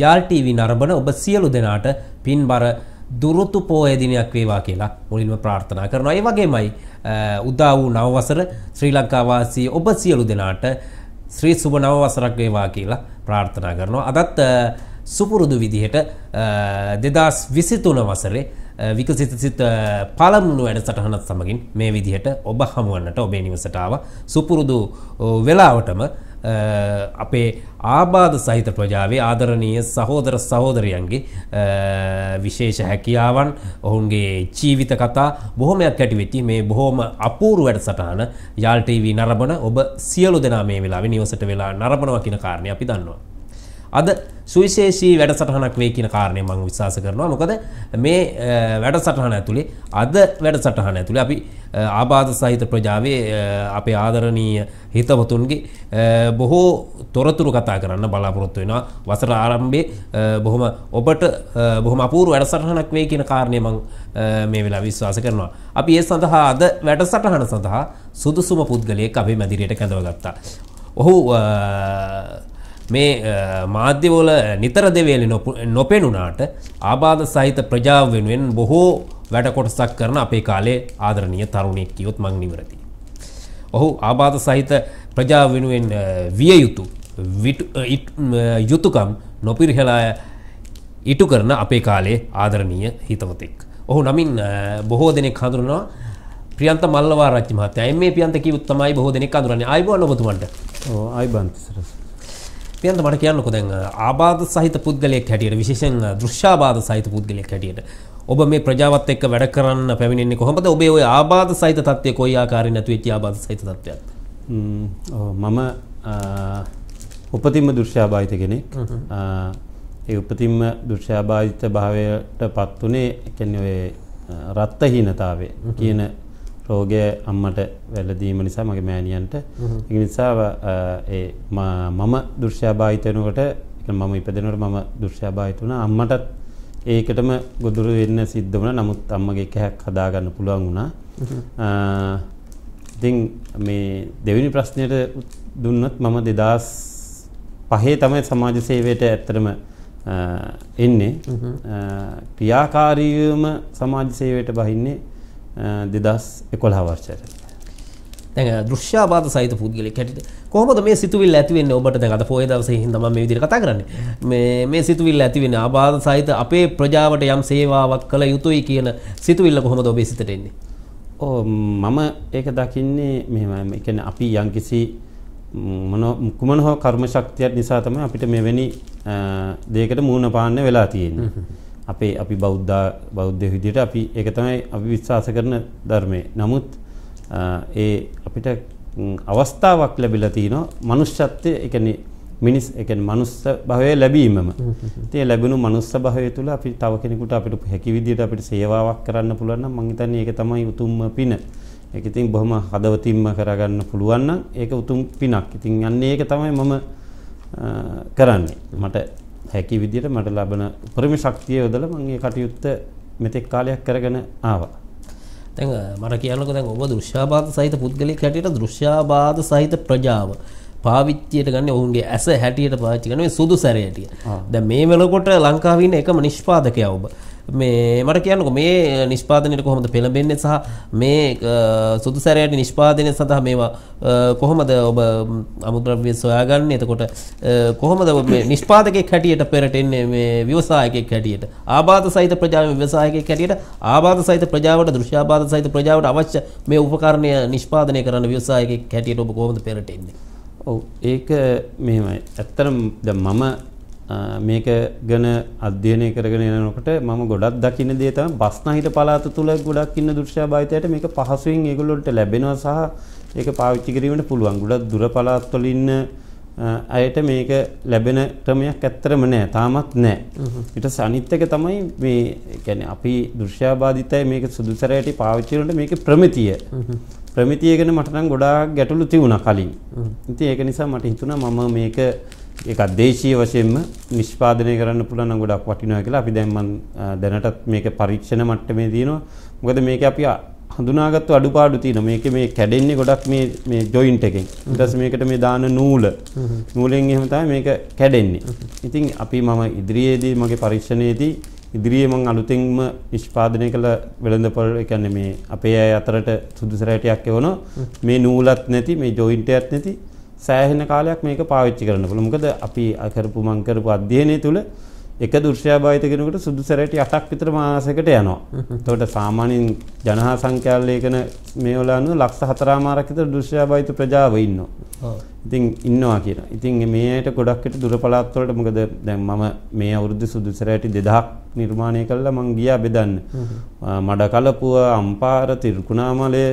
යාල්ටීවී නරඹන ඔබ සියලු දෙනාට පින් බර දුරුතු පෝයදිනයක් වේවා කියලා මුලින්ම ප්‍රාර්ථනා කරනවා. ඒ වගේමයි උදා වූ නවවසර ශ්‍රී ලංකාවාසී ඔබ සියලු දෙනාට ශ්‍රී සුබ නවවසරක් වේවා කියලා ප්‍රාර්ථනා කරනවා. අදත් සුපුරුදු විදිහට දෙදස් විසිතුන වසරේ විකසිත සිත පළමුුණු වැඩ සටහනත් සමගින් මේ විදිහට ඔබ හමුවන්නට ඔබේ නිවසටාව සුපුරුදු වෙලාවටම අපේ ආබාධ සහිත ප්‍රජාවේ ආදරණීය සහෝදර සහෝදරයන්ගේ විශේෂ හැකියාවන් ඔවුන්ගේ ජීවිත කතා බොහොමයක් ඇටිවෙති මේ බොහෝම අපූරු වැඩ සටහන යාල්ටීවී නරබන ඔබ සියලු දෙනා මේ වෙලා නිවසට වෙලා නරබනව කියන කාරණය අපි දන්නවා. අද සුවිශේෂී වැඩසටහනක් වේ කියන කාරණය මං විශවාස කරනවා මොකද මේ වැඩසටහන ඇතුළේ අද වැඩසටහන ඇතුළේ අපි ආබාධ සහිත ප්‍රජාවේ අපේ ආදරණීය හිතවතුන්ගේ බොහෝ තොරතුරු කතා කරන්න බලාපොරොත්තු වෙනවා වසර ආරම්භයේ බොහොම ඔබට බොහොම අපූර්ව වැඩසටහනක් වේ කියන කාරණය මං මේ වෙලාව විශ්වාස කරනවා. අපි ඒ සඳහා අද වැඩසටහන සඳහා සුදුසුම පුද්ගලයෙක් අපේ මැදිරියට කැඳවගත්තා. ඔහු මේ මාධ්‍යවල නිතර දෙවේලි නොපෙනුනාට ආබාධ සහිත ප්‍රජාව වෙනුවෙන් බොහෝ වැඩකොටසක් කරන අපේ කාලේ ආදරණීය තරුණයෙක් කියොත් මං නිවරදි. ඔහු ආබාධ සහිත ප්‍රජාව වෙනුවෙන් විය යුතු යුතුකම් නොපිරිහලා ඉටු කරන අපේ කාලේ ආදරණීය හිතවතෙක්. ඔහු නමින් බොහෝ දෙනෙක් හඳුරනවා ප්‍රියන්ත මල්ලවා රච්චි මහත්තයා. එම් මේ ප්‍රියන්ත කිව්වොත් තමයි බොහෝ දෙනෙක් හඳුරන්නේ. ආයිබෝන් ඔබතුමන්ට. ඔව් ආයිබෝන් සරස්. පියන්ත මට කියන්නකො දැන් ආබාධ සහිත පුද්ගලයෙක් හැටියට විශේෂයෙන් දෘශ්‍යාබාධ සහිත පුද්ගලයෙක් හැටියට ඔබ මේ ප්‍රජාවත් එක්ක වැඩ කරන්න පැමිණෙන්නේ කොහොමද ඔබේ ওই ආබාධ සහිත තත්ත්වය කොයි ආකාරයෙන් නැති වෙච්ච ආබාධ සහිත තත්ත්වයක්ද මම උපතින්ම දෘශ්‍යාබාධිත කෙනෙක් ඒ උපතින්ම දෘශ්‍යාබාධිත භාවයට පත් වුණේ කියන්නේ ඔය රත්ත්‍හීනතාවය කියන රෝගය අම්මට වැළදීම නිසා මගේ මෑණියන්ට ඒක නිසා මම දෘශ්‍යාබාධිත වෙනකොට මම ඉපදෙනකොට මම දෘශ්‍යාබාධිත වුණා අම්මටත් ඒකටම ගොදුරු වෙන්න සිද්ධ වුණා නමුත් අම්මගේ කැහක් හදාගන්න පුළුවන් වුණා ඉතින් මේ දෙවෙනි ප්‍රශ්නෙට දුන්නත් මම 2005 තමයි සමාජ සේවයට ඇත්තටම එන්නේ ක්‍රියාකාරීවම සමාජ සේවයට බහින්නේ දෙදස් එකොළහ වර්ෂයට. දෘෂ්‍යාපාත සහිත පුද්ගලෙක් හැටියට කොහොමද මේ සිතුවිල්ල ඇති වෙන්නේ ඔබට දැන් අද පොයේ දවසේ හින්දා මම මේ විදිහට කතා කරන්නේ මේ මේ සිතුවිල්ල ඇති වෙන්නේ ආබාධ සහිත අපේ ප්‍රජාවට යම් සේවාවක් කළ යුතුයි කියන සිතුවිල්ල කොහොමද ඔබේ සිතට එන්නේ ඕ මම ඒක දකින්නේ මෙහෙම ඒ කියන්නේ අපි යම්කිසි මොන කුමන හෝ කර්ම ශක්තියක් නිසා තමයි අපිට මෙවැනි දෙයකට මූණ පාන්න වෙලා තියෙන්නේ අපේ අපි බෞද්ධ බෞද්ධ විදිහට අපි ඒක තමයි අපි විශ්වාස කරන ධර්මයේ. නමුත් ඒ අපිට අවස්ථාවක් ලැබිලා තිනවා මනුෂ්‍යත්වයේ ඒ කියන්නේ මිනිස් ඒ කියන්නේ මනුස්ස භවය ලැබීමම. ඉතින් ලැබුණු මනුස්ස භවය තුල අපි තව කෙනෙකුට අපිට හැකි විදිහට අපිට සේවාවක් කරන්න පුළුවන් නම් මම හිතන්නේ ඒක තමයි උතුම්ම පින. ඒක ඉතින් බොහොම හදවතින්ම කරගන්න පුළුවන් නම් ඒක උතුම් පිනක්. ඉතින් යන්නේ ඒක තමයි මම කරන්නේ. මට හැකි විදිහට මට ලැබෙන උපරිම ශක්තිය යොදලා මම මේ කටයුත්ත මෙතෙක් කාලයක් කරගෙන ආවා. දැන් මට කියන්නකෝ දැන් ඔබ දෘශ්‍යාබාධ සහිත පුද්ගලෙක් හැටියට දෘශ්‍යාබාධ සහිත ප්‍රජාව පාවිච්චියට ගන්න ඔවුන්ගේ ඇස හැටියට පාවිච්චි කරන මේ සුදු සැරයට. දැන් මේ වෙනකොට ලංකාවේ ඉන්න එකම නිෂ්පාදකයා ඔබ. මේ මට කියන්නක මේ නිෂ්පාදනයට කොහොමද පෙළඹෙන්නේ සහ මේ සුදු සැරයට නිෂ්පාදනය සඳහා මේවා කොහොමද ඔබ අමුද්‍රව්‍ය සොයාගන්නේ එතකොට කොහොමද නිෂ්පාදකෙක් හැටියට පෙරට එන්නේ මේ ව්‍යවසායකෙක් හැටියට ආබාධ සහිත ප්‍රජාව ව්‍යවසායකෙක් හැටියට ආබාධ සහිත ප්‍රජාවට දෘශ්‍යාබාධ සහිත ප්‍රජාවට අවශ්‍ය මේ උපකරණය නිෂ්පාදනය කරන්න ව්‍යවසායකෙක් හැටියට ඔබ කොහොමද පෙරට එන්නේ ඔව් ඒක මෙහෙමයි ඇත්තටම දැන් මම මේක ගැන අධ්‍යයනය කරගෙන යනකොට මම ගොඩක් දකින්න දේ තමයි බස්නාහිර පළාත තුල ගොඩක් ඉන්න දුර්ෂ්‍යාබාධිතයට මේක පහසුවෙන් ඒගොල්ලන්ට ලැබෙනවා සහ ඒක පාවිච්චි කිරීමට පුළුවන්. ගොඩක් දුර පළාත් වල ඉන්න අයට මේක ලැබෙන ක්‍රමයක් ඇත්තරම නෑ. තාමත් නෑ. ඊට අනිත් එක තමයි මේ කියන්නේ අපි දුර්ෂ්‍යාබාධිතය මේක සුදුසරයට පාවිච්චි කරනකොට මේකේ ප්‍රමිතිය. ප්‍රමිතිය ගැන මට නම් ගොඩාක් ගැටලු තිබුණා කලින්. ඉතින් ඒක නිසා මට හිතුණා මම මේක ඒකත් දේශීය වශයෙන්ම නිෂ්පාදනය කරන්න පුළුවන් නම් ගොඩක් වටිනවා කියලා අපි දැන් මම දැනටත් මේක පරීක්ෂණ මට්ටමේ දිනනවා. මොකද මේක අපි හඳුනාගත්තු අඩුපාඩු තියෙනවා. මේකේ මේ කැඩෙන්නේ ගොඩක් මේ මේ ජොයින්ට් එකෙන්. ඊට පස්සේ මේකට මේ දාන නූල. නූලෙන් එහෙම තමයි මේක කැඩෙන්නේ. ඉතින් අපි මම ඉදිරියේදී මගේ පරීක්ෂණයේදී ඉදිරියේ මම අලුතෙන්ම නිෂ්පාදනය කළ වෙළඳපොළ ඒ කියන්නේ මේ අපේ අය අතරට සුදුසු රැටියක් එවනවා. මේ නූලත් නැති මේ ජොයින්ට් එකත් නැති සෑහෙන කාලයක් මේක පාවිච්චි කරන්න පුළුවන්. මොකද අපි කරපු මං කරපු අධ්‍යයනය තුළ එක දෘශ්‍යය භාවිත කෙනෙකුට සුදුසරට 8ක් විතර මාසයකට යනවා. එතකොට සාමාන්‍යයෙන් ජනහා සංඛ්‍යාලේඛන මේ වල අනුව ලක්ෂ 4මාරක් විතර දෘශ්‍යය භාවිත ප්‍රජාව ඉන්නවා. ඉතින් ඉන්නවා කියන. ඉතින් මේ ඇයට ගොඩක් හිට දුර පළාත් වලට මොකද දැන් මම මේ අවුරුද්දේ සුදුසරට 2000ක් නිර්මාණය කළා මං ගියා බෙදන්න. මඩකලපුව, අම්පාර, තිරුකුණාමලය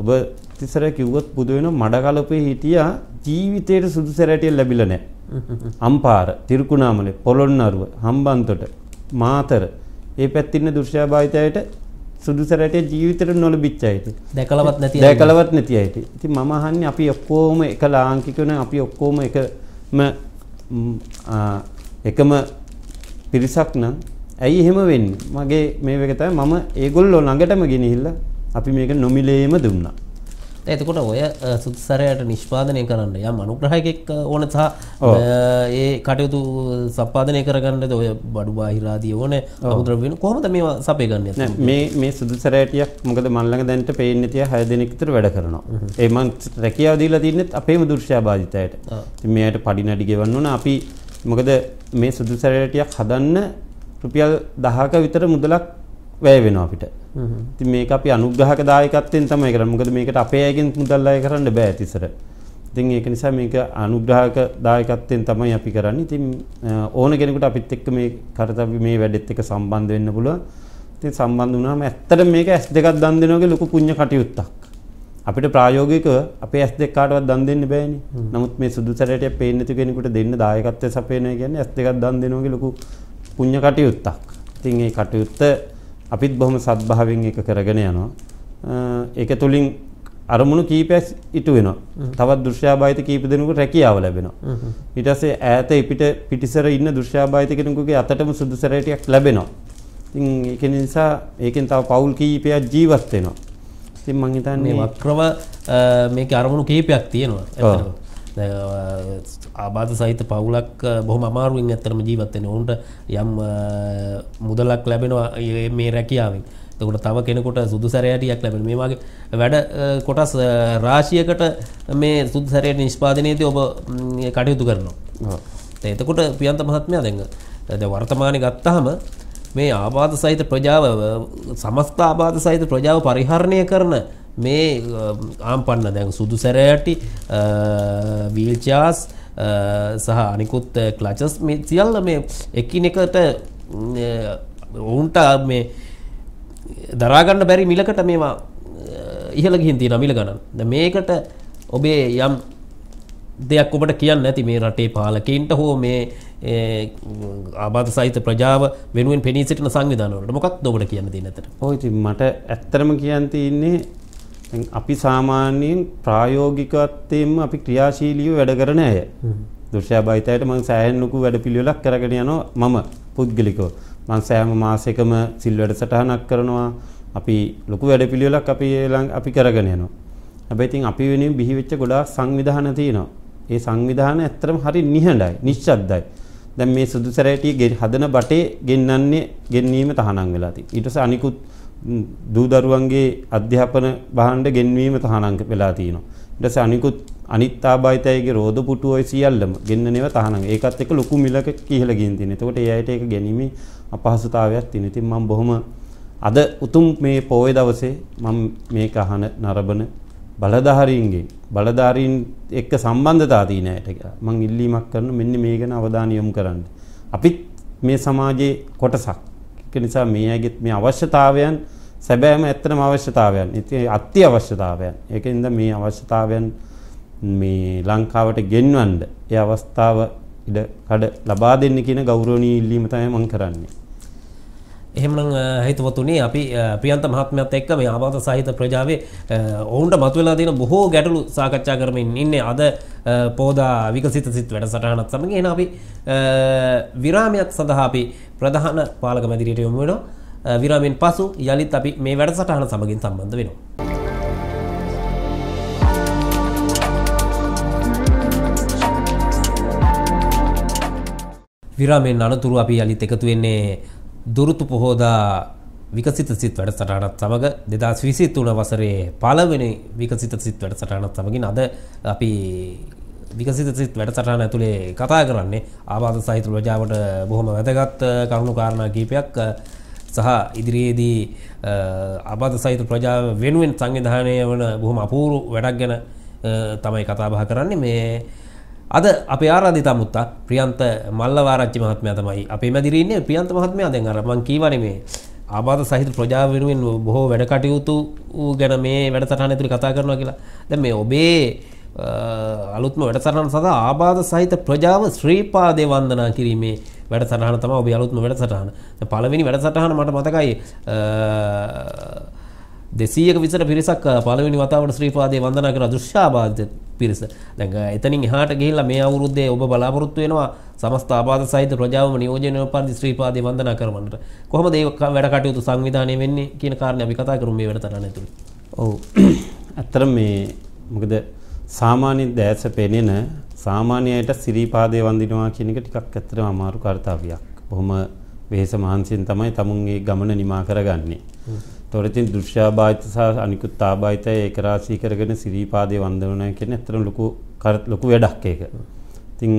ඔබ තිසර කිව්වොත් බුදු වෙන මඩකලපේ හිටියා ජීවිතයට සුදුසු රැටිය ලැබිලා නැහැ. අම්පාර, තිරුකුණාමලේ, පොළොන්නරුව, හම්බන්තොට, මාතර ඒ පැත්තේ ඉන්න දුර්ෂ්‍යාභාවිතයට සුදුසු රැටිය ජීවිතේට නොලබිච්ච අයිති. දැකලවත් නැති අයිති. දැකලවත් නැති අයිති. ඉතින් මම අහන්නේ අපි ඔක්කොම එක ලාංකිකවන අපි ඔක්කොම එකම එකම පිරිසක් නම් ඇයි එහෙම වෙන්නේ? මගේ මේ වෙකතම මම ඒගොල්ලෝ ළඟටම ගෙනihilla අපි මේක නොමිලේම දුන්නා. එතකොට ඔය සුත්සරයට නිෂ්පාදනය කරන්න යම් අනුග්‍රහයකෙක් ඕන සහ ඒ කටයුතු සපාදනය කරගන්නද ඔය බඩු බාහිරාදී ඕන මුදර වෙන කොහොමද මේවා සපේ ගන්න මේ මේ සුදුසරයටයක් මොකද මල්ලඟ දැන්ට පේන්න තිය හය දෙනෙක්තර වැඩ කරනවා ඒමන් රැකියාවදීලා තින්නෙත් අපේම දුර්ෂා බාධිතයට මෙයට පඩි නඩි ගෙවන්න ඕන අපි මොකද මේ සුදුසරයටයක් හදන්න රුපියල් දහක විතර මුදලක් වැය වෙනවා අපිට ඉතින් මේක අපි අනුග්‍රහක දායකත්වයෙන් තමයි කරන්නේ. මොකද මේකට අපේ අයගෙන් මුදල් අය කරන්න බෑ තිසර. ඉතින් ඒක නිසා මේක අනුග්‍රහක දායකත්වයෙන් තමයි අපි කරන්නේ. ඉතින් ඕන කෙනෙකුට අපිත් එක්ක මේ කාර්යය මේ වැඩෙත් එක්ක සම්බන්ධ වෙන්න පුළුවන්. ඉතින් සම්බන්ධ වුණාම ඇත්තටම මේක S දෙකක් දන් දෙනවාගේ ලොකු පුණ්‍ය කටයුත්තක්. අපිට ප්‍රායෝගිකව අපේ S දෙක කාටවත් දන් දෙන්න බෑනේ. නමුත් මේ සුදු සැරයට පේන්නේ නැති කෙනෙකුට දෙන්න දායකත්වය සපයනවා කියන්නේ S දෙකක් දන් දෙනවාගේ ලොකු පුණ්‍ය කටයුත්තක්. ඉතින් ඒ කටයුත්ත අපිත් බොහොම සත්භාවයෙන් එක කරගෙන යනවා. ඒක තුළින් අරමුණු කීපයක් ඉටු වෙනවා. තවත් දෘශ්‍යාභාවිත කීප දෙනෙකුට රැකියාව ලැබෙනවා. ඊට පස්සේ ඈත පිට පිටිසර ඉන්න දෘශ්‍යාභාවිත කෙනෙකුගේ අතටම සුදුසු රැටියක් ලැබෙනවා. ඉතින් ඒක නිසා ඒකෙන් තව පෞල් කීපයක් ජීවත් වෙනවා. ඉතින් මං හිතන්නේ වක්‍රම මේක අරමුණු කීපයක් තියෙනවා. ආබාධ සහිත පවුලක් බොහොම අමාරුවෙන් ඇත්තරම ජීවත්වෙන ඔවුන්ට යම් මුදලක් ලැබෙනවා මේ රැකියාවෙන් තකට තව කෙනෙකොට සුදු සැරයටයක් ලැබෙන මේවාගේ වැඩ කොටස් රාශියකට මේ සුදු සැරයට නිෂ්පාදනයේද ඔබ කටයුතු කරනවා එතකොට පියන්ත මහත්මයා දෙඟ ද වර්තමානය ගත්තහම මේ ආබාධ සහිත ප්‍රජාව සමස්ථ ආබාධ සහිත ප්‍රජාව පරිහරණය කරන මේ ආම්පන්න දැන් සුදු සැරයටි වීල්චාස් සහ අනිකුත් ක්ලචස් මේ සියල්ල මේ එකිනෙකට ඔවුන්ට මේ දරාගන්න බැරි මිලකට මේවා ඉහළ ගිහින් තියෙන මිල ගණන්. මේකට ඔබේ යම් දෙයක් ඔබට කියන්න ඇති මේ රටේ පාලකයන්ට හෝ මේ ආබාධ සහිත ප්‍රජාව වෙනුවෙන් පෙනී සිටින සංවිධානවලට මොකක්ද ඔබට කියන්න දෙන්නේ නැතට? ඔය ඉතින් මට ඇත්තටම කියන්න තියෙන්නේ අපි සාමාන්‍යයෙන් ප්‍රායෝගිකත්වයෙන්ම අපි ක්‍රියාශීලීව වැඩ කරන අය. දුර්ෂ්‍යාබයිතයට මම සෑහෙන ලොකු වැඩපිළිවෙලක් කරගෙන යනවා මම පුද්ගලිකව. මම සෑම මාසෙකම සිල් වැඩසටහනක් කරනවා. අපි ලොකු වැඩපිළිවෙලක් අපි අපි කරගෙන යනවා. හැබැයි ඉතින් අපි වෙනුවෙන් බිහිවෙච්ච ගොඩාක් සංවිධාන තියෙනවා. ඒ සංවිධාන ඇත්තටම හරි නිහඬයි, නිශ්ශබ්දයි. දැන් මේ සුදුසරැටිය හදන බටේ ගෙන්නන්නේ ගෙන්නීම තහනම් වෙලා තියෙනවා. ඊට පස්සේ අනිකුත් දූ දරුවන්ගේ අධ්‍යාපන භාණ්ඩ ගෙන්වීම තහනම් වෙලා තියෙනවා. ඊට පස්සේ අනිකුත් අනිත් ආබාධිතයගේ රෝද පුටු ඔය සියල්ලම ගෙන්නනේව තහනම්. ඒකත් එක්ක ලොකු මිලක කියලා ගින් තියෙනවා. එතකොට ඒ අයට ඒක ගැනීමේ අපහසුතාවයක් තියෙනවා. ඉතින් මම බොහොම අද උතුම් මේ පොයේ දවසේ මම මේක අහන නරබන බලධාරීන්ගෙන් බලධාරීන් එක්ක සම්බන්ධතා තියෙන අයට මම ඉල්ලීමක් කරන මෙන්න මේ ගැන අවධානය යොමු කරන්න. අපිත් මේ සමාජයේ කොටසක්. ඒක නිසා මේ අයගේ මේ අවශ්‍යතාවයන් සැබෑම ඇත්තම අවශ්‍යතාවයන්. ඉතින් අත්‍යවශ්‍යතාවයන්. ඒකෙන්ද මේ අවශ්‍යතාවයන් මේ ලංකාවට ගෙන්වන්න ඒ අවස්ථාව ඉඩ කඩ ලබා දෙන්න කියන ගෞරවනීය ඉල්ලීම තමයි මම කරන්නේ. එහෙමනම් හිතවතුනි අපි ප්‍රියන්ත මහත්මයාත් එක්ක මේ ආබාධ සහිත ප්‍රජාවේ ඔවුන්ට මතුවලා තියෙන බොහෝ ගැටලු සාකච්ඡා කරමින් ඉන්නේ. අද පෝදා විකසිත සිත් වැඩ සටහනත් සමඟ එන අපි විරාමයක් සඳහාපි ප්‍රධාන පාලක මැදිරියට යොමු වෙනවා විරාමෙන් පසු යළිත් අපි මේ වැඩ සටහන සමගින් සම්බන්ධ වෙනවා. විරාමෙන් අනතුරු අපි අලිත් එකතු වෙන්නේ දුරුතු පොහෝදා විකසිත සිත් වැඩසටහනත් සමඟ දෙදස් විසිත් වන වසරේ පලවෙනි විකසිත සිත් වැඩසටහනත් සමගින් අද අපි විකසිත සිත් වැඩසටහන ඇතුළේ කතා කරන්නේ ආබාධ සහිත ප්‍රජාවට බොහොම වැදගත් කරුණු කාරණා කීපයක් සහ ඉදිරියේදී අබාධ සහිත ප්‍රජාව වෙනුවෙන් සංවිධානය වන බොහොම අපූරු වැඩක් ගැන තමයි කතාබහ කරන්නේ මේ අද අප ආරාධි තමුත්තා ප්‍රියන්ත මල්ලවාරච්චි මහත්මය තමයි අපේ මැදිරීන්නේ ප්‍රියන්ත මහත්මයා දැන් අර මං කීවනේ මේ ආබාධ සහිත ප්‍රජාව වෙනුවෙන් බොහෝ වැඩ කටයුතු ගැන මේ වැඩසටහන ඇතුළේ කතා කරනවා කියලා. දැන් මේ ඔබේ අලුත්ම වැඩසටහන සඳහා ආබාධ සහිත ප්‍රජාව ශ්‍රීපාදේ වන්දනා කිරීමේ වැඩසටහන තමයි ඔබේ අලුත්ම වැඩසටහන. පළවෙනි වැඩසටහන මට මතකයි දෙසීයක විසට පිරිසක් පළවෙනි වතාවට ශ්‍රීපාදේ වන්දනා කරන දෘශ්‍යාබාධ පිරිස. දැන් එතනින් එහාට ගිහිල්ලා මේ අවුරුද්දේ ඔබ බලාපොරොත්තු වෙනවා සමස්ත ආබාධ සහිත ප්‍රජාවම නියෝජනය පරිදි ශ්‍රීපාදේ වන්දනා කරවන්නට. කොහොමද මේ වැඩ කටයුතු සංවිධානය වෙන්නේ කියන කාරණේ අපි කතා කරමු මේ වැඩසටහන ඇතුළේ. ඔව්. අතර මේ මොකද සාමාන්‍ය දැස පෙනෙන සාමාන්‍යයට සිරිපාදේ වඳිනවා කියන එක ටිකක් ඇත්තටම අමාරු කාර්යයක්. බොහොම වෙහෙස මහන්සියෙන් තමයි තමුන්ගේ ගමන නිමා කරගන්නේ. තොරතින් දෘශ්‍යාබාධිත සහ අනිකුත් ආබාධිතය ඒක රාශී කරගෙන සිරිපාදේ වන්දනවා කියන්නේ ඇත්තටම ලොකු ලොකු වැඩක් ඒක. ඉතින්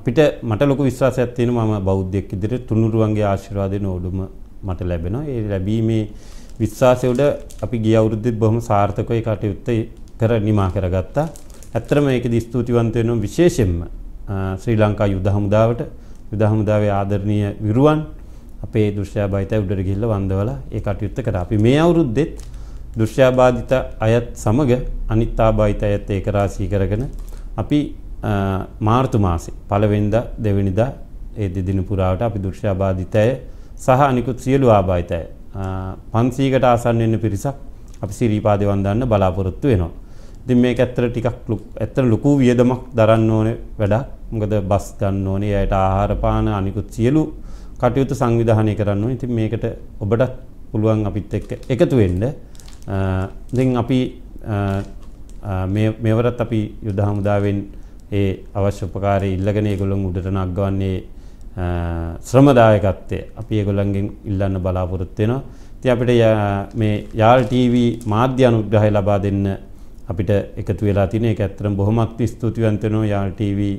අපිට මට ලොකු විශ්වාසයක් තියෙනවා මම බෞද්ධයෙක් ඉදිරියට තුනුරුවන්ගේ ආශිර්වාදයෙන් ඕඩුම මට ලැබෙනවා. ඒ ලැබීමේ විශ්වාසය උඩ අපි ගිය අවුරුද්දෙත් බොහොම සාර්ථකව ඒ කටයුත්ත කර නිමා කරගත්තා. ඇත්තටම ඒකෙදි ස්තුතිවන්ත වෙනවා විශේෂයෙන්ම ශ්‍රී ලංකා යුද හමුදාවට යුද හමුදාවේ ආදරණීය විරුවන් අපේ දුෂ්‍යාබාධිතය උඩට ගිහිල්ලා වන්දවලා ඒ කටයුත්ත කරා. අපි මේ අවුරුද්දෙත් දුෂ්‍යාබාධිත අයත් සමග අනිත් ආබාධිත අයත් ඒකරාශී කරගෙන අපි මාර්තු මාසේ පළවෙනිදා දෙවෙනිදා ඒ දෙදින පුරාවට අපි දුෂ්‍යාබාධිතය සහ අනිකුත් සියලු ආබාධිතය 500කට ආසන්න වෙන පිරිසක් අපි සිරිපාදේ වන්දන්න බලාපොරොත්තු වෙනවා. ඉතින් මේක ඇත්තට ටිකක් ඇත්තට ලොකු වියදමක් දරන්න ඕනේ වැඩක් මොකද බස් ගන්න ඕනේ අයට ආහාර පාන අනිකුත් සියලු කටයුතු සංවිධානය කරන්න ඕනේ ඉතින් මේකට ඔබටත් පුළුවන් අපිත් එක්ක එකතු වෙන්න දැන් අපි මේ මෙවරත් අපි යුද හමුදාවෙන් ඒ අවශ්‍ය උපකාරය ඉල්ලගෙන ඒගොල්ලන් උඩට නගවන්නේ ශ්‍රමදායකත්වය අපි ඒගොල්ලන්ගෙන් ඉල්ලන්න බලාපොරොත්තු වෙනවා. ඉතින් අපිට මේ යාල් ටීවී මාධ්‍ය අනුග්‍රහය ලබා දෙන්න අපිට එකතු වෙලා තියෙන එක ඇත්තටම බොහොමත් ස්තුතිවන්ත වෙනවා යාල් ටීවී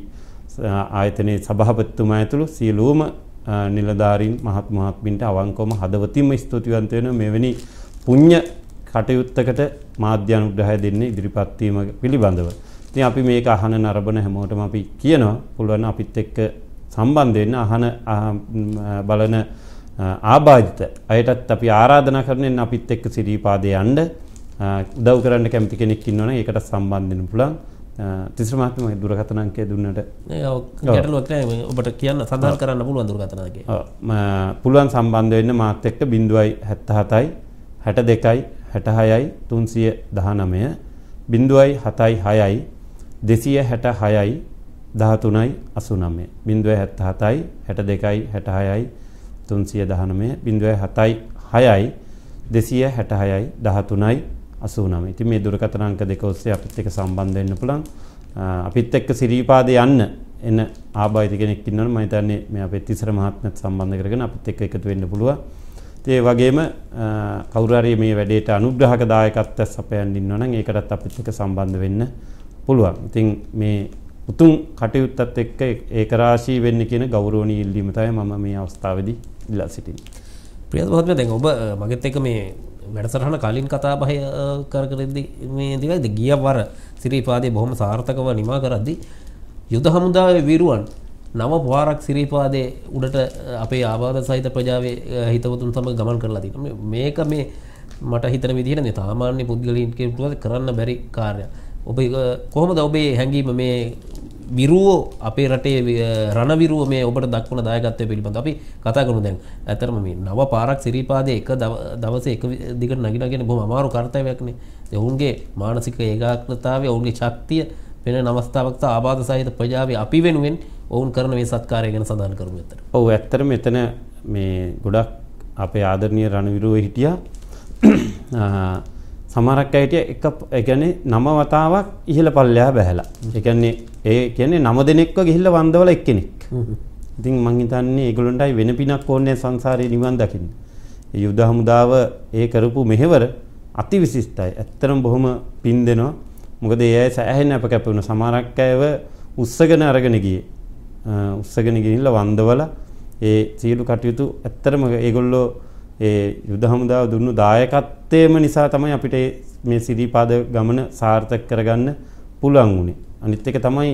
ආයතනයේ සභාපතිතුමා ඇතුළු සියලුම නිලධාරීන් මහත් මහත්මින්ට අවංකවම හදවතින්ම ස්තුතිවන්ත වෙනවා මෙවැනි පුණ්‍ය කටයුත්තකට මාධ්‍ය අනුග්‍රහය දෙන්නේ ඉදිරිපත් වීම පිළිබඳව. ඉතින් අපි මේක අහන නරඹන හැමෝටම අපි කියනවා පුළුවන් අපිත් එක්ක සම්බන්ධ වෙන්න අහන බලන ආබාධිත අයටත් අපි ආරාධනා කරන්නේ අපිත් එක්ක සිරිපාදේ යන්න උදව් කරන්න කැමති කෙනෙක් ඉන්නවනම් ඒකට සම්බන්ධ වෙන්න පුළුවන්. තිස්ර මහත්මයා මගේ දුරකථන අංකය දුන්නට ගැටලුවක් නැහැ ඔබට කියන්න සඳහන් කරන්න පුළුවන් දුරකථන අංකය. ඔව් පුළුවන් සම්බන්ධ වෙන්න මාත් එක්ක 077යි 62යි 66යි 319 076යි 266යි 13යි 89 077යි 62යි 66යි 319 076යි 266යි 13යි 89. ඉතින් මේ දුරකථන අංක දෙක ඔස්සේ අපිත් එක්ක සම්බන්ධ වෙන්න පුළුවන්. අපිත් එක්ක සිරිපාදේ යන්න එන ආබාධිත කෙනෙක් ඉන්නවනම් මම හිතන්නේ මේ අපේ තිසර මහත්මයාත් සම්බන්ධ කරගෙන අපිත් එක්ක එකතු වෙන්න පුළුවන්. ඒ වගේම කවුරු හරි මේ වැඩේට අනුග්‍රහක දායකත්වයක් සපයන්න ඉන්නවනම් ඒකටත් අපිත් එක්ක සම්බන්ධ වෙන්න පුළුවන්. ඉතින් මේ උතුම් කටයුත්තත් එක්ක ඒකරාශී වෙන්න කියන ගෞරවණීය ඉල්ලීම තමයි මම මේ අවස්ථාවේදී ඉල්ලා සිටින්නේ. ප්‍රියද මහත්මයා දැන් ඔබ මගෙත් එක මේ වැඩසටහන කලින් කතා බහය කරකරදදි මේ දිවයිද ගිය වර සිරීපාදය බොහොම සාර්ථකව නිමා කරද්දි යුද හමුදාව විරුවන් නව පවාරක් සිරීපාදය උඩට අපේ ආබාධ සහිත ප්‍රජාවේ හිතවතුන් සම ගමන් කරලා තින මේක මේ මට හිතන විදිහන තාමාන්‍ය පුද්ගලින් කෙටුවද කරන්න බැරි කාරය ඔබ කොහොමද ඔබේ හැඟීම මේ විරුවෝ අපේ රටේ රණවිරුව මේ ඔබට දක්වන දායකත්වය පිළිබඳ අපි කතා කරමු දැන් ඇතරම මේ නව පාරක් සිරිපාදේ එක දවසේ එක දිගට නගිනගෙන බොහොම අමාරු කාර්යයක් නේ ඔවුන්ගේ මානසික ඒකාග්‍රතාවය ඔවුන්ගේ ශක්තිය වෙන නවස්ථාවක්ත ආබාධ සහිත ප්‍රජාව අපි වෙනුවෙන් ඔවුන් කරන මේ සත්කාරය ගැන සඳහන් කරමු ඇතට. ඔව් ඇත්තටම එතන මේ ගොඩක් අපේ ආදරණීය රණවිරුව හිටියා සමහරක් අයට එක කියන්නේ නම වතාවක් ඉහළ පල්ලෙහා බැහැලා. ඒ කියන්නේ ඒ කියන්නේ නම දෙනෙක්ව ගිහිල්ලා වන්දවල එක්කෙනෙක්. ඉතින් මං හිතන්නේ ඒගොල්ලන්ටයි වෙන පිනක් ඕනේ සංසාරේ නිවන් දකින්න. ඒ යුද හමුදාව ඒ කරපු මෙහෙවර අතිවිශිෂ්ටයි. ඇත්තටම බොහොම පින් දෙනවා. මොකද ඒ අය සෑහෙන අප කැපුණ සමහරක් අයව උස්සගෙන අරගෙන ගියේ. උස්සගෙන ගිහිල්ලා වන්දවල ඒ සියලු කටයුතු ඇත්තටම ඒගොල්ලෝ ඒ යුද හමුදාව දුන්නු දායකත්වයම නිසා තමයි අපිට මේ සිරිපාද ගමන සාර්ථක කරගන්න පුළුවන් වුණේ. අනිත් එක තමයි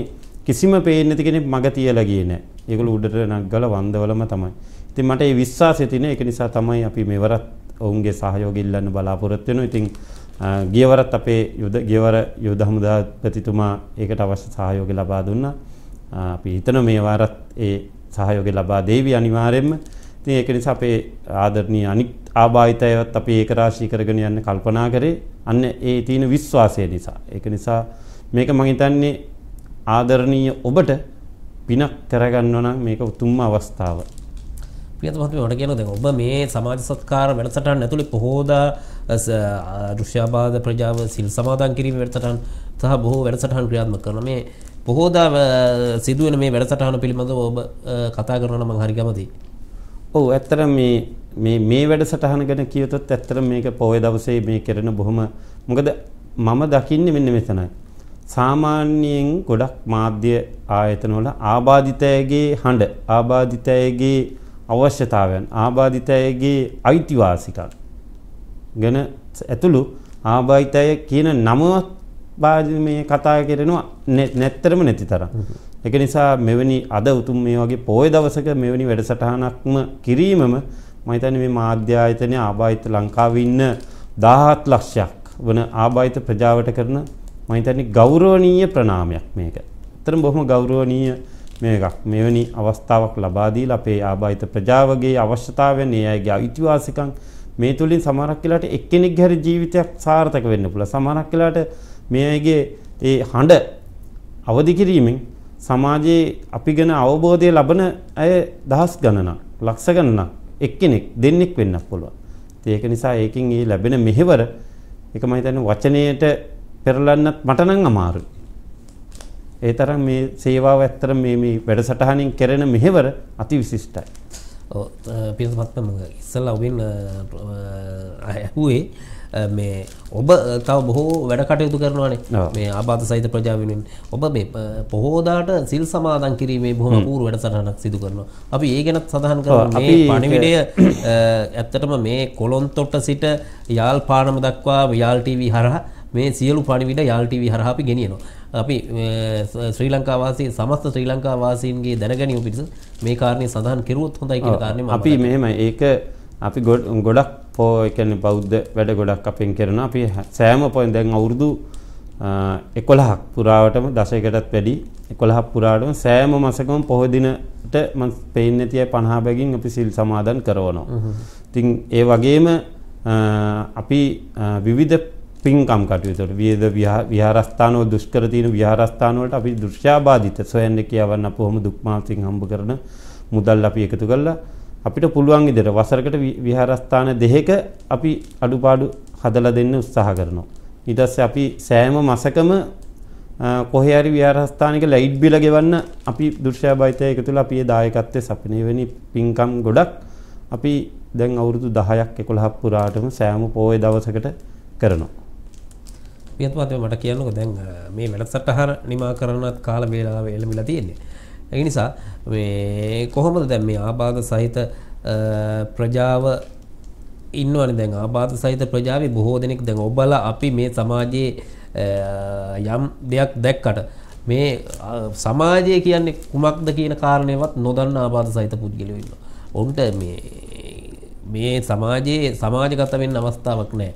කිසිම පේන්නේ නැති කෙනෙක් මග තියලා ගියේ නැහැ. ඒගොල්ලෝ උඩට නග්ගලා වන්දවලම තමයි. ඉතින් මට ඒ විශ්වාසය තියෙන ඒක නිසා තමයි අපි මෙවරත් ඔවුන්ගේ සහයෝගය ඉල්ලන්න බලාපොරොත්තු වෙනවා. ඉතින් ගියවරත් අපේ යුද ගියවර යුද හමුදාපතිතුමා ඒකට අවශ්‍ය සහයෝගය ලබා දුන්නා. අපි හිතන මේ වාරත් ඒ සහයෝගය ලබා දෙවි අනිවාර්යයෙන්ම. ඉතින් ඒක නිසා අපේ ආදරණීය අනිත් ආබාධිතයවත් අපි ඒක රාශී කරගෙන යන්න කල්පනා කරේ අන්න ඒ තියෙන විශ්වාසය නිසා. ඒක නිසා මේක මම හිතන්නේ ආදරණීය ඔබට පිනක් කරගන්නවා නම් මේක උතුම්ම අවස්ථාව. ප්‍රියත මහත්මයා ඔබට කියනවා දැන් ඔබ මේ සමාජ සත්කාර වැඩසටහන ඇතුලේ පොහෝදා ෘෂ්‍යාබාධ ප්‍රජාව සිල් සමාදන් කිරීම වැඩසටහන් සහ බොහෝ වැඩසටහන් ක්‍රියාත්මක කරන මේ පොහෝදා සිදුවෙන මේ වැඩසටහන පිළිබඳව ඔබ කතා කරනවා නම් මම හරි කැමතියි. ඔව් ඇත්තට මේ මේ මේ වැඩසටහන ගැන කියතොත් ඇත්තට මේක පොය දවසේ මේ කරන බොහොම මොකද මම දකින්නේ මෙන්න මෙතනයි. සාමාන්‍යයෙන් ගොඩක් මාධ්‍ය ආයතනවල ආබාධිතයගේ හඬ ආබාධිතයගේ අවශ්‍යතාවයන් ආබාධිතයගේ අයිතිවාසිකම් ගැන ඇතුළු ආබාධිතය කියන නමවත් මේ කතා කරනවා නැත්තරම නැති තරම්. ඒක නිසා මෙවැනි අද උතුම් මේ වගේ පොය දවසක මෙවැනි වැඩසටහනක්ම කිරීමම මම හිතන්නේ මේ මාධ්‍ය ආයතනය ආබාධිත ලංකාවේ ඉන්න 17 ලක්ෂයක් වන ආබාධිත ප්‍රජාවට කරන මම හිතන්නේ ගෞරවනීය ප්‍රණාමයක් මේක. ඇත්තටම බොහොම ගෞරවනීය මේකක්. මෙවැනි අවස්ථාවක් ලබා දීලා අපේ ආබාධිත ප්‍රජාවගේ අවශ්‍යතාවයන්, ඒ අයගේ අයිතිවාසිකම් මේ තුලින් සමහරක් කියලාට එක්කෙනෙක් හැරි ජීවිතයක් සාර්ථක වෙන්න පුළුවන්. සමහරක් කියලාට මේ අයගේ ඒ හඬ අවදි කිරීමෙන් සමාජයේ අපි ගැන අවබෝධය ලබන අය දහස් ගණනක්, ලක්ෂ ගණනක් එක්කෙනෙක් දෙන්නෙක් වෙන්න පුළුවන්. ඒක නිසා ඒකෙන් ඒ ලැබෙන මෙහෙවර ඒක මම හිතන්නේ වචනයට පෙරලන්නත් මට නම් අමාරුයි. ඒ තරම් මේ සේවාව ඇත්තට මේ මේ වැඩසටහනින් කෙරෙන මෙහෙවර අති විශිෂ්ටයි. ඔව් පින්වත්ම මම ඉස්සලා ඔබින් ඇහුවේ මේ ඔබ තව බොහෝ වැඩ කටයුතු කරනවානේ මේ ආබාධ සහිත ප්‍රජාවෙනුවෙන් ඔබ මේ පොහෝදාට සිල් සමාදන් කිරීමේ බොහොම පූර්ව වැඩසටහනක් සිදු කරනවා. අපි ඒ ගැනත් සඳහන් කරනවා මේ පණිවිඩය ඇත්තටම මේ කොළොන් තොට්ට සිට යාල් පානම දක්වා යාල් ටීවී හරහා මේ සියලු පණිවිඩ යාල් ටීවී හරහා අපි ගෙනියනවා. අපි ශ්‍රී ලංකා වාසී සමස්ත ශ්‍රී ලංකා වාසීන්ගේ දැනගැනීම පිණිස මේ කාරණේ සඳහන් කෙරුවොත් හොඳයි කියන කාරණේ අපි මෙහෙම ඒක අපි ගොඩක් පෝ එකන්නේ බෞද්ධ වැඩ ගොඩක් අපෙන් කරන අපි සෑම පොයින් දැන් අවුරුදු එකොළහක් පුරාවටම දශයකටත් වැඩි එකොළහක් පුරාටම සෑම මසකම පොහොදිනට ම පේන තිය පණහා බැගින් අපි සිල් සමාධන් කරවනවා. තින් ඒ වගේම අපි විවිධ පින්කම් කටයුතුට වියද විහාරස්ථානෝ දුෂ්කරතියන විහාරස්ථානවලට අපි දෘෂ්‍යාබාධිත සොයන්න කියවන්න පොහොම දුක්මාසිං හම්බ කරන මුදල් අපි එකතු කරලා අපිට පුළුවන් විදිහට වසරකට විහාරස්ථාන දෙකක අපි අඩුපාඩු හදලා දෙන්න උත්සාහ කරනවා. ඊට පස්සේ අපි සෑම මාසකම කොහේ හරි විහාරස්ථානික ලයිට් බිල ගෙවන්න අපි දුර්ශාභාවිතය එක තුළ අපි ඒ දායකත්වයේ සපිනේ වෙනි පින්කම් ගොඩක් අපි දැන් අවුරුදු 10ක් 11ක් පුරාටම සෑම පෝය දවසකට කරනවා. පියත් මහත්මයා මට කියන්නකෝ දැන් මේ වැඩසටහන නිමා කරනත් කාල වේලාව එළඹිලා තියෙන්නේ. ඒ නිසා මේ කොහොමද දැන් මේ ආබාධ සහිත ප්‍රජාව ඉන්නවනේ දැන් ආබාධ සහිත ප්‍රජාවේ බොහෝ දෙනෙක් දැන් ඔබලා අපි මේ සමාජයේ යම් දෙයක් දැක්කට මේ සමාජය කියන්නේ කුමක්ද කියන කාරණේවත් නොදන්න ආබාධ සහිත පුද්ගලයෝ ඉන්නවා. ඔවුන්ට මේ මේ සමාජයේ සමාජගත වෙන්න අවස්ථාවක් නැහැ.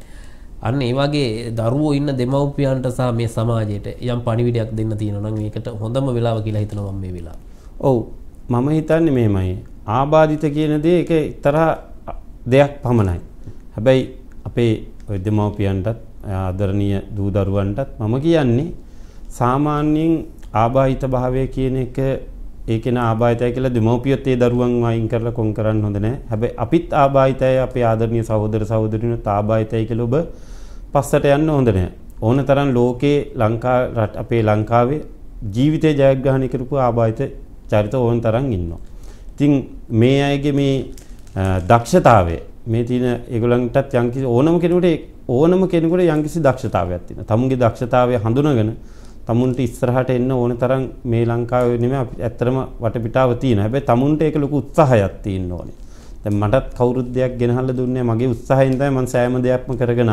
අන්න ඒ වගේ දරුවෝ ඉන්න දෙමව්පියන්ට සහ මේ සමාජයට යම් පණිවිඩයක් දෙන්න තියෙනවා නම් ඒකට හොඳම වෙලාව කියලා හිතනවා මම මේ වෙලාව. ඔව් මම හිතන්නේ මේමයි. ආබාධිත කියන දේ ඒක එක්තරා දෙයක් පමණයි. හැබැයි අපේ ඔය දෙමව්පියන්ටත් ආදරණීය දූ දරුවන්ටත් මම කියන්නේ සාමාන්‍යයෙන් ආබාහිත භාවය කියන එක ඒකේන ආබාධිතය කියලා දෙමව්පියොත් ඒ දරුවන් වයින් කරලා කොන් කරන්න හොඳ නැහැ. හැබැයි අපිත් ආබාධිතයි අපේ ආදරණීය සහෝදර සහෝදරිනුත් ආබාධිතයි කියලා ඔබ පස්සට යන්න හොඳ නැහැ. ඕන තරම් ලෝකේ ලංකා අපේ ලංකාවේ ජීවිතේ ජයග්‍රහණය කරපු ආබාධිත චරිත ඕන තරම් ඉන්නවා. ඉතින් මේ අයගේ මේ දක්ෂතාවය මේ තියෙන ඒගොල්ලන්ටත් යම්කිසි ඕනම කෙනෙකුට ඕනම කෙනෙකුට යම්කිසි දක්ෂතාවයක් තියෙනවා. තමුන්ගේ දක්ෂතාවය හඳුනගෙන තමුන්ට ඉස්සරහට එන්න ඕන තරම් මේ ලංකාවේ නෙමෙයි අපි ඇත්තටම වටපිටාව තියෙන. හැබැයි තමුන්ට ඒක ලොකු උත්සාහයක් තියෙන්න ඕනේ. දැන් මටත් කවුරුත් දෙයක් ගෙනහල්ලා දුන්නේ මගේ උත්සාහයෙන් තමයි මම සෑම දෙයක්ම කරගෙන